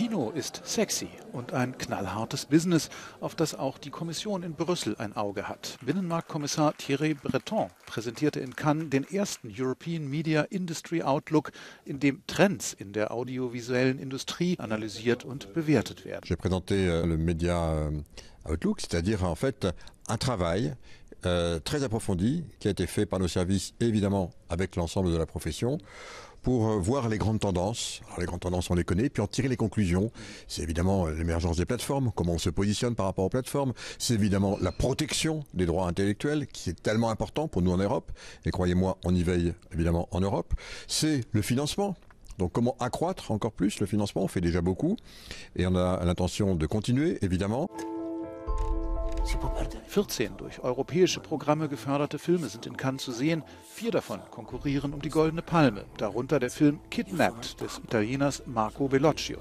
Kino ist sexy und ein knallhartes Business, auf das auch die Kommission in Brüssel ein Auge hat. Binnenmarktkommissar Thierry Breton präsentierte in Cannes den ersten European Media Industry Outlook, in dem Trends in der audiovisuellen Industrie analysiert und bewertet werden. Ich présenté den euh, Media euh, Outlook, c'est-à-dire en fait un travail Euh, très approfondi qui a été fait par nos services, évidemment avec l'ensemble de la profession, pour euh, voir les grandes tendances. Alors les grandes tendances, on les connaît, puis en tirer les conclusions. C'est évidemment euh, l'émergence des plateformes, comment on se positionne par rapport aux plateformes. C'est évidemment la protection des droits intellectuels, qui est tellement important pour nous en Europe. Et croyez-moi, on y veille évidemment en Europe. C'est le financement. Donc comment accroître encore plus le financement On fait déjà beaucoup et on a l'intention de continuer, évidemment. 14 durch europäische Programme geförderte Filme sind in Cannes zu sehen. Vier davon konkurrieren um die Goldene Palme, darunter der Film Kidnapped des Italieners Marco Bellocchio.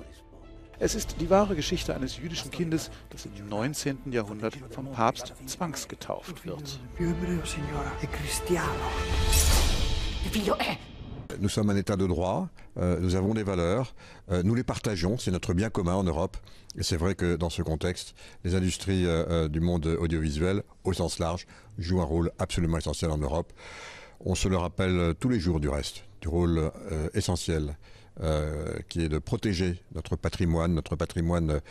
Es ist die wahre Geschichte eines jüdischen Kindes, das im 19. Jahrhundert vom Papst zwangsgetauft wird. Nous sommes un État de droit, euh, nous avons des valeurs, euh, nous les partageons, c'est notre bien commun en Europe. Et c'est vrai que dans ce contexte, les industries euh, du monde audiovisuel, au sens large, jouent un rôle absolument essentiel en Europe. On se le rappelle tous les jours du reste, du rôle essentiel qui est de protéger notre patrimoine, notre patrimoine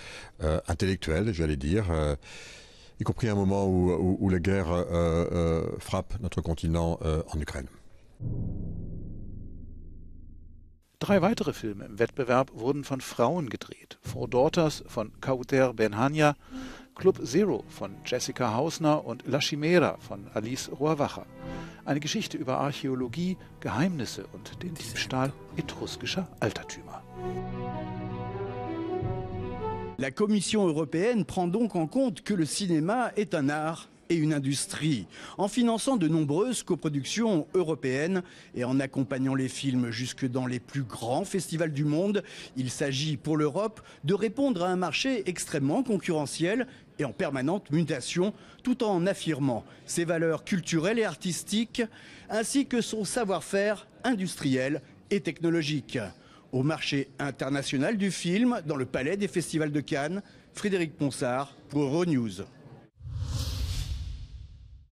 intellectuel, j'allais dire, y compris à un moment où la guerre frappe notre continent en Ukraine. Drei weitere Filme im Wettbewerb wurden von Frauen gedreht. Four Daughters von Kauter Benhania, Club Zero von Jessica Hausner und La Chimera von Alice Rohrwacher. Eine Geschichte über Archäologie, Geheimnisse und den Diebstahl etruskischer Altertümer. La Commission européenne prend donc en compte que le cinéma est un art et une industrie, en finançant de nombreuses coproductions européennes et en accompagnant les films jusque dans les plus grands festivals du monde. Il s'agit pour l'Europe de répondre à un marché extrêmement concurrentiel et en permanente mutation, tout en affirmant ses valeurs culturelles et artistiques, ainsi que son savoir-faire industriel et technologique. Au marché international du film, dans le palais des festivals de Cannes, Frédéric Ponsard pour Euronews.